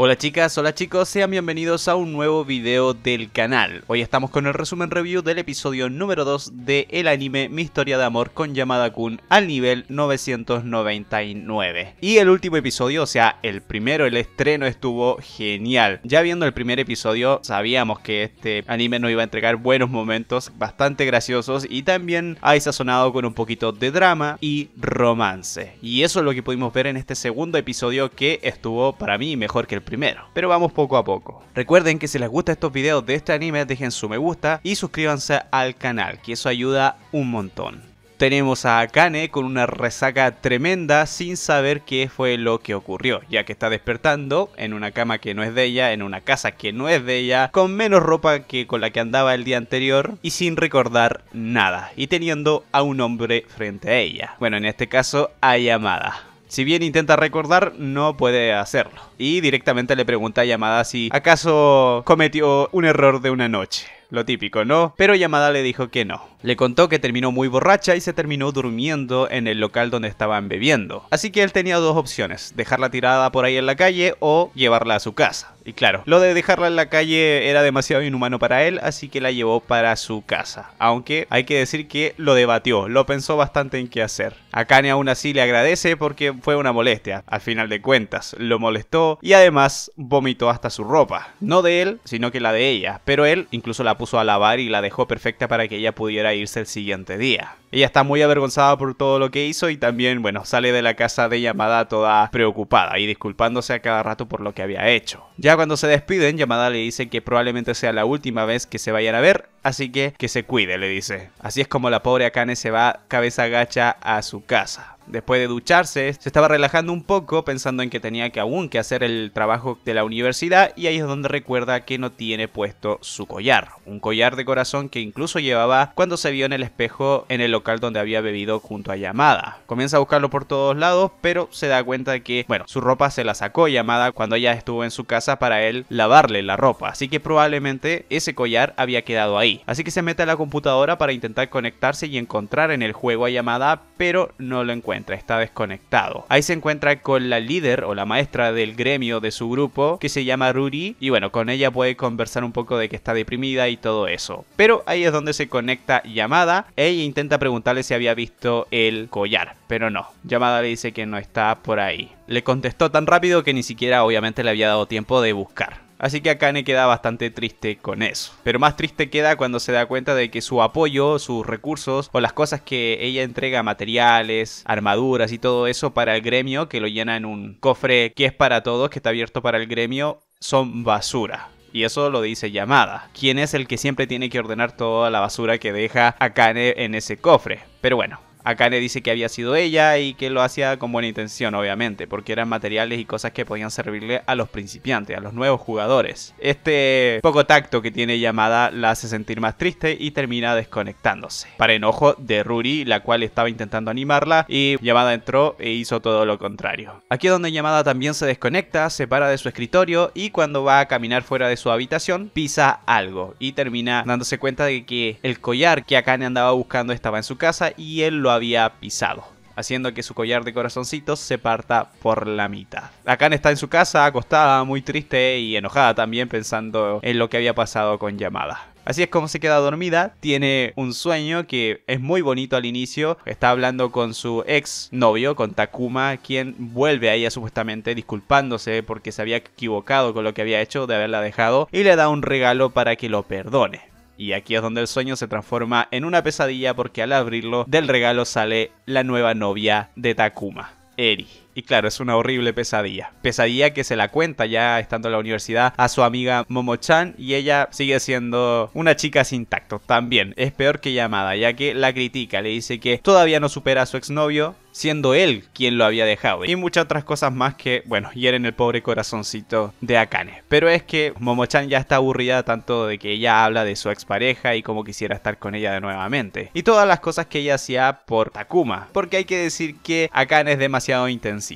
Hola chicas, hola chicos, sean bienvenidos a un nuevo video del canal. Hoy estamos con el resumen review del episodio número 2 de el anime Mi Historia de Amor con Yamada Kun al nivel 999. Y el último episodio, o sea, el primero, el estreno estuvo genial. Ya viendo el primer episodio sabíamos que este anime nos iba a entregar buenos momentos, bastante graciosos y también hay sazonado con un poquito de drama y romance. Y eso es lo que pudimos ver en este segundo episodio que estuvo para mí mejor que el primero, pero vamos poco a poco. Recuerden que si les gusta estos videos de este anime, dejen su me gusta y suscríbanse al canal, que eso ayuda un montón. Tenemos a Akane con una resaca tremenda sin saber qué fue lo que ocurrió, ya que está despertando en una cama que no es de ella, en una casa que no es de ella, con menos ropa que con la que andaba el día anterior y sin recordar nada, y teniendo a un hombre frente a ella. Bueno, en este caso, a llamada si bien intenta recordar, no puede hacerlo. Y directamente le pregunta a Yamada si acaso cometió un error de una noche. Lo típico, ¿no? Pero Yamada le dijo que no. Le contó que terminó muy borracha y se terminó durmiendo en el local donde estaban bebiendo. Así que él tenía dos opciones, dejarla tirada por ahí en la calle o llevarla a su casa. Y claro, lo de dejarla en la calle era demasiado inhumano para él, así que la llevó para su casa. Aunque hay que decir que lo debatió, lo pensó bastante en qué hacer. A aún así le agradece porque fue una molestia, al final de cuentas, lo molestó y además vomitó hasta su ropa. No de él, sino que la de ella, pero él incluso la puso a lavar y la dejó perfecta para que ella pudiera irse el siguiente día. Ella está muy avergonzada por todo lo que hizo y también, bueno, sale de la casa de Yamada toda preocupada y disculpándose a cada rato por lo que había hecho. Ya cuando se despiden, Yamada le dice que probablemente sea la última vez que se vayan a ver así que que se cuide, le dice. Así es como la pobre Akane se va cabeza gacha a su casa. Después de ducharse, se estaba relajando un poco pensando en que tenía que aún que hacer el trabajo de la universidad y ahí es donde recuerda que no tiene puesto su collar, un collar de corazón que incluso llevaba cuando se vio en el espejo en el local donde había bebido junto a Yamada. Comienza a buscarlo por todos lados, pero se da cuenta de que, bueno, su ropa se la sacó Yamada cuando ella estuvo en su casa para él lavarle la ropa, así que probablemente ese collar había quedado ahí. Así que se mete a la computadora para intentar conectarse y encontrar en el juego a llamada, pero no lo encuentra, está desconectado. Ahí se encuentra con la líder o la maestra del gremio de su grupo, que se llama Ruri, y bueno, con ella puede conversar un poco de que está deprimida y todo eso. Pero ahí es donde se conecta llamada e Ella intenta preguntarle si había visto el collar, pero no, llamada le dice que no está por ahí. Le contestó tan rápido que ni siquiera obviamente le había dado tiempo de buscar. Así que Akane queda bastante triste con eso. Pero más triste queda cuando se da cuenta de que su apoyo, sus recursos o las cosas que ella entrega, materiales, armaduras y todo eso para el gremio, que lo llena en un cofre que es para todos, que está abierto para el gremio, son basura. Y eso lo dice Yamada, quien es el que siempre tiene que ordenar toda la basura que deja Akane en ese cofre. Pero bueno, Akane dice que había sido ella y que lo hacía con buena intención, obviamente, porque eran materiales y cosas que podían servirle a los principiantes, a los nuevos jugadores. Este poco tacto que tiene Yamada la hace sentir más triste y termina desconectándose. Para enojo de Ruri, la cual estaba intentando animarla, y Yamada entró e hizo todo lo contrario. Aquí es donde Yamada también se desconecta, se para de su escritorio y cuando va a caminar fuera de su habitación, pisa algo y termina dándose cuenta de que el collar que Akane andaba buscando estaba en su casa y él lo había pisado, haciendo que su collar de corazoncitos se parta por la mitad. Akan está en su casa, acostada, muy triste y enojada también pensando en lo que había pasado con Yamada. Así es como se queda dormida, tiene un sueño que es muy bonito al inicio, está hablando con su ex novio, con Takuma, quien vuelve a ella supuestamente disculpándose porque se había equivocado con lo que había hecho de haberla dejado y le da un regalo para que lo perdone. Y aquí es donde el sueño se transforma en una pesadilla porque al abrirlo del regalo sale la nueva novia de Takuma, Eri. Y claro, es una horrible pesadilla. Pesadilla que se la cuenta ya estando en la universidad a su amiga Momo-chan y ella sigue siendo una chica sin tacto. También es peor que llamada, ya que la critica, le dice que todavía no supera a su exnovio, siendo él quien lo había dejado. Y muchas otras cosas más que, bueno, hieren el pobre corazoncito de Akane. Pero es que Momochan ya está aburrida tanto de que ella habla de su expareja y cómo quisiera estar con ella de nuevamente. Y todas las cosas que ella hacía por Takuma. Porque hay que decir que Akane es demasiado intensa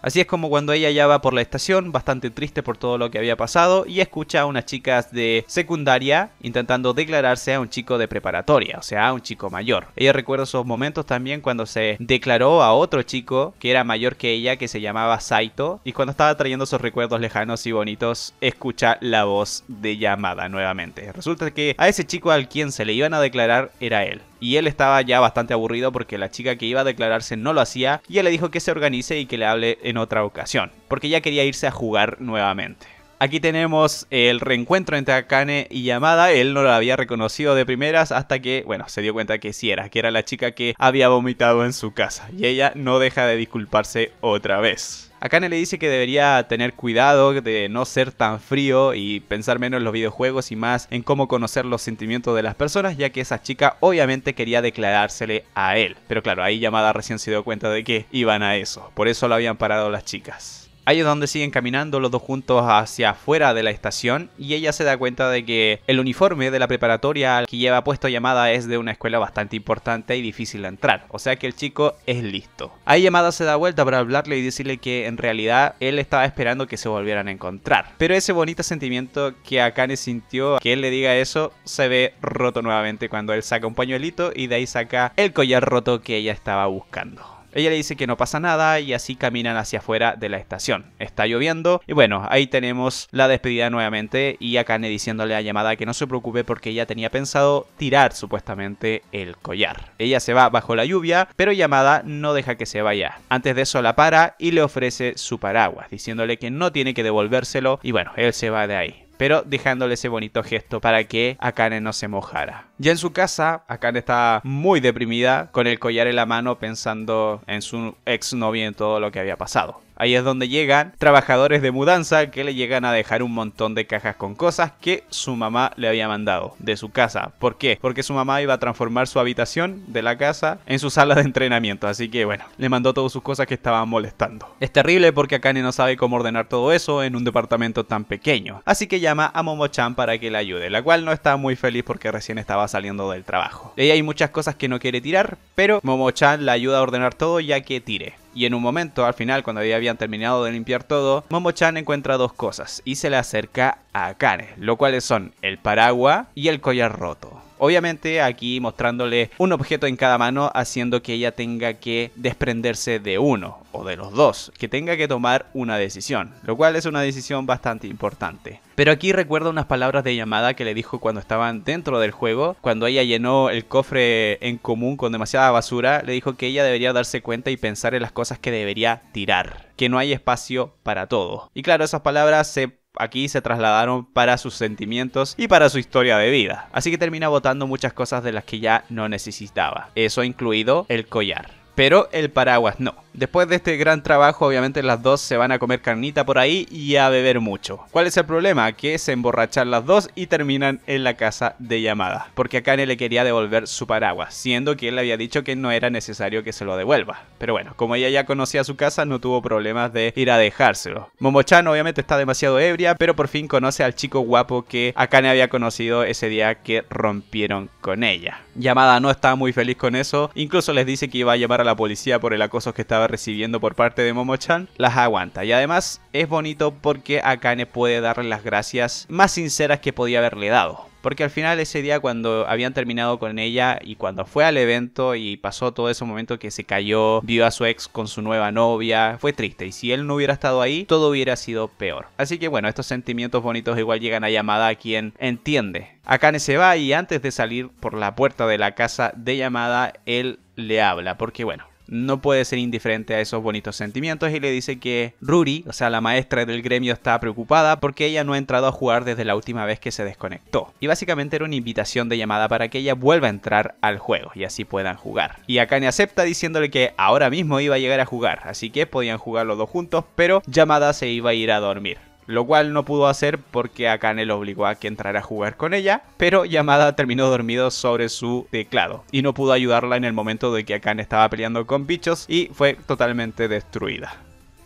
Así es como cuando ella ya va por la estación, bastante triste por todo lo que había pasado, y escucha a unas chicas de secundaria intentando declararse a un chico de preparatoria, o sea, a un chico mayor. Ella recuerda esos momentos también cuando se declaró a otro chico que era mayor que ella, que se llamaba Saito, y cuando estaba trayendo esos recuerdos lejanos y bonitos, escucha la voz de llamada nuevamente. Resulta que a ese chico al quien se le iban a declarar era él y él estaba ya bastante aburrido porque la chica que iba a declararse no lo hacía y él le dijo que se organice y que le hable en otra ocasión, porque ya quería irse a jugar nuevamente. Aquí tenemos el reencuentro entre Akane y Yamada. Él no la había reconocido de primeras hasta que, bueno, se dio cuenta que sí era, que era la chica que había vomitado en su casa. Y ella no deja de disculparse otra vez. Akane le dice que debería tener cuidado de no ser tan frío y pensar menos en los videojuegos y más en cómo conocer los sentimientos de las personas, ya que esa chica obviamente quería declarársele a él. Pero claro, ahí Yamada recién se dio cuenta de que iban a eso, por eso lo habían parado las chicas. Ahí es donde siguen caminando los dos juntos hacia afuera de la estación y ella se da cuenta de que el uniforme de la preparatoria que lleva puesto llamada es de una escuela bastante importante y difícil de entrar, o sea que el chico es listo. Ahí llamada se da vuelta para hablarle y decirle que en realidad él estaba esperando que se volvieran a encontrar. Pero ese bonito sentimiento que Akane sintió que él le diga eso se ve roto nuevamente cuando él saca un pañuelito y de ahí saca el collar roto que ella estaba buscando. Ella le dice que no pasa nada y así caminan hacia afuera de la estación. Está lloviendo y bueno, ahí tenemos la despedida nuevamente y Akane diciéndole a Yamada que no se preocupe porque ella tenía pensado tirar supuestamente el collar. Ella se va bajo la lluvia, pero Yamada no deja que se vaya. Antes de eso la para y le ofrece su paraguas, diciéndole que no tiene que devolvérselo y bueno, él se va de ahí, pero dejándole ese bonito gesto para que Akane no se mojara. Ya en su casa, Akane está muy deprimida, con el collar en la mano pensando en su exnovia y en todo lo que había pasado. Ahí es donde llegan trabajadores de mudanza que le llegan a dejar un montón de cajas con cosas que su mamá le había mandado de su casa. ¿Por qué? Porque su mamá iba a transformar su habitación de la casa en su sala de entrenamiento. Así que bueno, le mandó todas sus cosas que estaban molestando. Es terrible porque Akane no sabe cómo ordenar todo eso en un departamento tan pequeño. Así que llama a Momo-chan para que le ayude, la cual no está muy feliz porque recién estaba saliendo del trabajo. Ella hay muchas cosas que no quiere tirar, pero Momo-chan la ayuda a ordenar todo ya que tire. Y en un momento, al final, cuando ya habían terminado de limpiar todo, Momo-chan encuentra dos cosas y se le acerca a Akane, lo cuales son el paraguas y el collar roto. Obviamente aquí mostrándole un objeto en cada mano haciendo que ella tenga que desprenderse de uno o de los dos, que tenga que tomar una decisión, lo cual es una decisión bastante importante. Pero aquí recuerdo unas palabras de llamada que le dijo cuando estaban dentro del juego, cuando ella llenó el cofre en común con demasiada basura, le dijo que ella debería darse cuenta y pensar en las cosas que debería tirar, que no hay espacio para todo. Y claro, esas palabras se aquí se trasladaron para sus sentimientos y para su historia de vida. Así que termina botando muchas cosas de las que ya no necesitaba. Eso incluido el collar. Pero el paraguas no. Después de este gran trabajo, obviamente las dos se van a comer carnita por ahí y a beber mucho. ¿Cuál es el problema? Que se emborrachan las dos y terminan en la casa de Yamada, Porque Akane le quería devolver su paraguas, siendo que él le había dicho que no era necesario que se lo devuelva. Pero bueno, como ella ya conocía su casa, no tuvo problemas de ir a dejárselo. Momochan obviamente está demasiado ebria, pero por fin conoce al chico guapo que Akane había conocido ese día que rompieron con ella. Yamada no estaba muy feliz con eso, incluso les dice que iba a llamar a la policía por el acoso que estaba recibiendo por parte de Momo-chan, las aguanta. Y además es bonito porque Akane puede darle las gracias más sinceras que podía haberle dado. Porque al final ese día cuando habían terminado con ella y cuando fue al evento y pasó todo ese momento que se cayó, vio a su ex con su nueva novia, fue triste. Y si él no hubiera estado ahí, todo hubiera sido peor. Así que bueno, estos sentimientos bonitos igual llegan a Yamada a quien entiende. Akane se va y antes de salir por la puerta de la casa de Yamada, él le habla. Porque bueno, no puede ser indiferente a esos bonitos sentimientos y le dice que Ruri, o sea la maestra del gremio, está preocupada porque ella no ha entrado a jugar desde la última vez que se desconectó. Y básicamente era una invitación de llamada para que ella vuelva a entrar al juego y así puedan jugar. Y Akane acepta diciéndole que ahora mismo iba a llegar a jugar, así que podían jugar los dos juntos, pero llamada se iba a ir a dormir lo cual no pudo hacer porque Akane lo obligó a que entrara a jugar con ella, pero Yamada terminó dormido sobre su teclado y no pudo ayudarla en el momento de que Akane estaba peleando con bichos y fue totalmente destruida.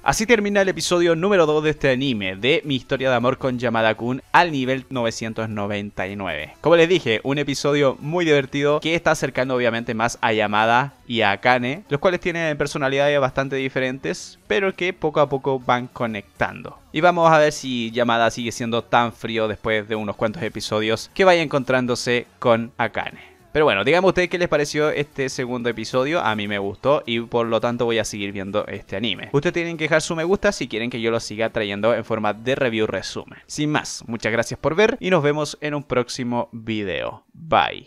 Así termina el episodio número 2 de este anime, de mi historia de amor con Yamada Kun al nivel 999. Como les dije, un episodio muy divertido que está acercando obviamente más a Yamada y a Akane, los cuales tienen personalidades bastante diferentes, pero que poco a poco van conectando. Y vamos a ver si Yamada sigue siendo tan frío después de unos cuantos episodios que vaya encontrándose con Akane. Pero bueno, díganme ustedes qué les pareció este segundo episodio. A mí me gustó y por lo tanto voy a seguir viendo este anime. Ustedes tienen que dejar su me gusta si quieren que yo lo siga trayendo en forma de review resumen. Sin más, muchas gracias por ver y nos vemos en un próximo video. Bye.